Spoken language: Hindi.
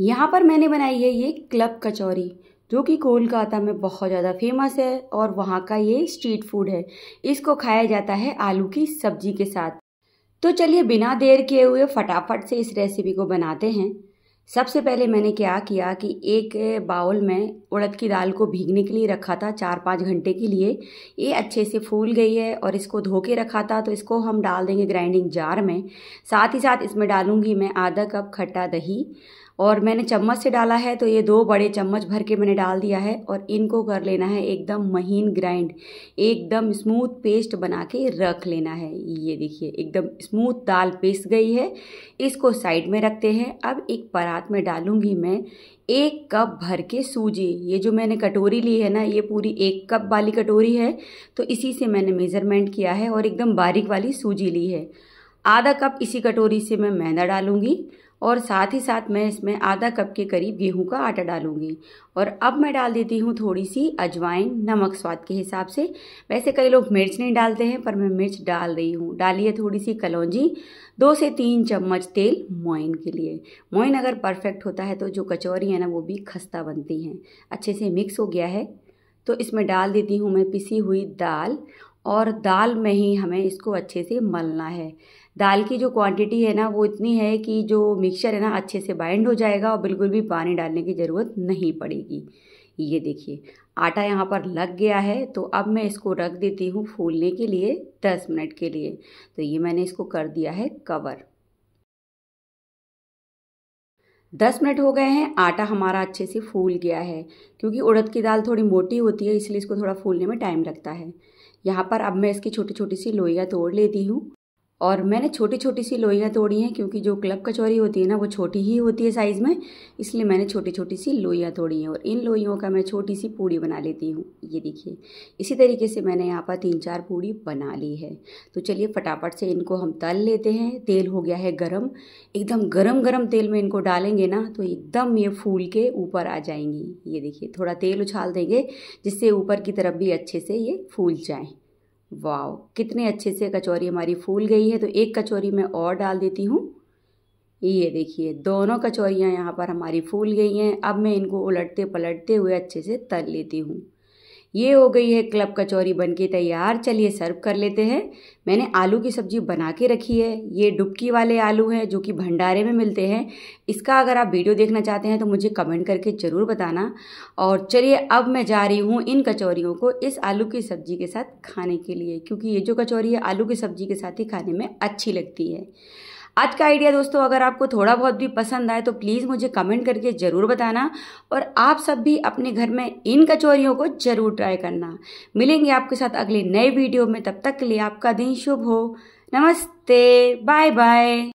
यहाँ पर मैंने बनाई है ये क्लब कचौरी जो कि कोलकाता में बहुत ज़्यादा फेमस है और वहाँ का ये स्ट्रीट फूड है इसको खाया जाता है आलू की सब्जी के साथ तो चलिए बिना देर किए हुए फटाफट से इस रेसिपी को बनाते हैं सबसे पहले मैंने क्या किया कि एक बाउल में उड़द की दाल को भीगने के लिए रखा था चार पाँच घंटे के लिए ये अच्छे से फूल गई है और इसको धो के रखा था तो इसको हम डाल देंगे ग्राइंडिंग जार में साथ ही साथ इसमें डालूंगी मैं आधा कप खट्टा दही और मैंने चम्मच से डाला है तो ये दो बड़े चम्मच भर के मैंने डाल दिया है और इनको कर लेना है एकदम महीन ग्राइंड एकदम स्मूथ पेस्ट बना के रख लेना है ये देखिए एकदम स्मूथ दाल पीस गई है इसको साइड में रखते हैं अब एक पराठा साथ में डालूंगी मैं एक कप भर के सूजी ये जो मैंने कटोरी ली है ना ये पूरी एक कप वाली कटोरी है तो इसी से मैंने मेज़रमेंट किया है और एकदम बारीक वाली सूजी ली है आधा कप इसी कटोरी से मैं मैदा डालूंगी और साथ ही साथ मैं इसमें आधा कप के करीब गेहूं का आटा डालूंगी और अब मैं डाल देती हूँ थोड़ी सी अजवाइन नमक स्वाद के हिसाब से वैसे कई लोग मिर्च नहीं डालते हैं पर मैं मिर्च डाल रही हूँ डालिए थोड़ी सी कलौजी दो से तीन चम्मच तेल मोइन के लिए मोइन अगर परफेक्ट होता है तो जो कचौरी है ना वो भी खस्ता बनती हैं अच्छे से मिक्स हो गया है तो इसमें डाल देती हूँ मैं पिसी हुई दाल और दाल में ही हमें इसको अच्छे से मलना है दाल की जो क्वांटिटी है ना वो इतनी है कि जो मिक्सचर है ना अच्छे से बाइंड हो जाएगा और बिल्कुल भी पानी डालने की ज़रूरत नहीं पड़ेगी ये देखिए आटा यहाँ पर लग गया है तो अब मैं इसको रख देती हूँ फूलने के लिए दस मिनट के लिए तो ये मैंने इसको कर दिया है कवर दस मिनट हो गए हैं आटा हमारा अच्छे से फूल गया है क्योंकि उड़द की दाल थोड़ी मोटी होती है इसलिए इसको थोड़ा फूलने में टाइम लगता है यहाँ पर अब मैं इसकी छोटी छोटी सी लोइयाँ तोड़ लेती हूँ और मैंने छोटी छोटी सी लोइयाँ तोड़ी हैं क्योंकि जो क्लब कचौरी होती है ना वो छोटी ही होती है साइज़ में इसलिए मैंने छोटी छोटी सी लोइयाँ तोड़ी हैं और इन लोइयों का मैं छोटी सी पूड़ी बना लेती हूँ ये देखिए इसी तरीके से मैंने यहाँ पर तीन चार पूड़ी बना ली है तो चलिए फटाफट से इनको हम तल लेते हैं तेल हो गया है गर्म एकदम गर्म गर्म तेल में इनको डालेंगे ना तो एकदम ये फूल के ऊपर आ जाएंगी ये देखिए थोड़ा तेल उछाल देंगे जिससे ऊपर की तरफ भी अच्छे से ये फूल जाएँ वाह कितने अच्छे से कचौरी हमारी फूल गई है तो एक कचौरी मैं और डाल देती हूँ ये देखिए दोनों कचौरियाँ यहाँ पर हमारी फूल गई हैं अब मैं इनको उलटते पलटते हुए अच्छे से तल लेती हूँ ये हो गई है क्लब कचौरी बन के तैयार चलिए सर्व कर लेते हैं मैंने आलू की सब्जी बना के रखी है ये डुबकी वाले आलू हैं जो कि भंडारे में मिलते हैं इसका अगर आप वीडियो देखना चाहते हैं तो मुझे कमेंट करके ज़रूर बताना और चलिए अब मैं जा रही हूँ इन कचौरियों को इस आलू की सब्जी के साथ खाने के लिए क्योंकि ये जो कचौरी है आलू की सब्जी के साथ ही खाने में अच्छी लगती है आज का आइडिया दोस्तों अगर आपको थोड़ा बहुत भी पसंद आए तो प्लीज़ मुझे कमेंट करके ज़रूर बताना और आप सब भी अपने घर में इन कचौरियों को ज़रूर ट्राई करना मिलेंगे आपके साथ अगले नए वीडियो में तब तक के लिए आपका दिन शुभ हो नमस्ते बाय बाय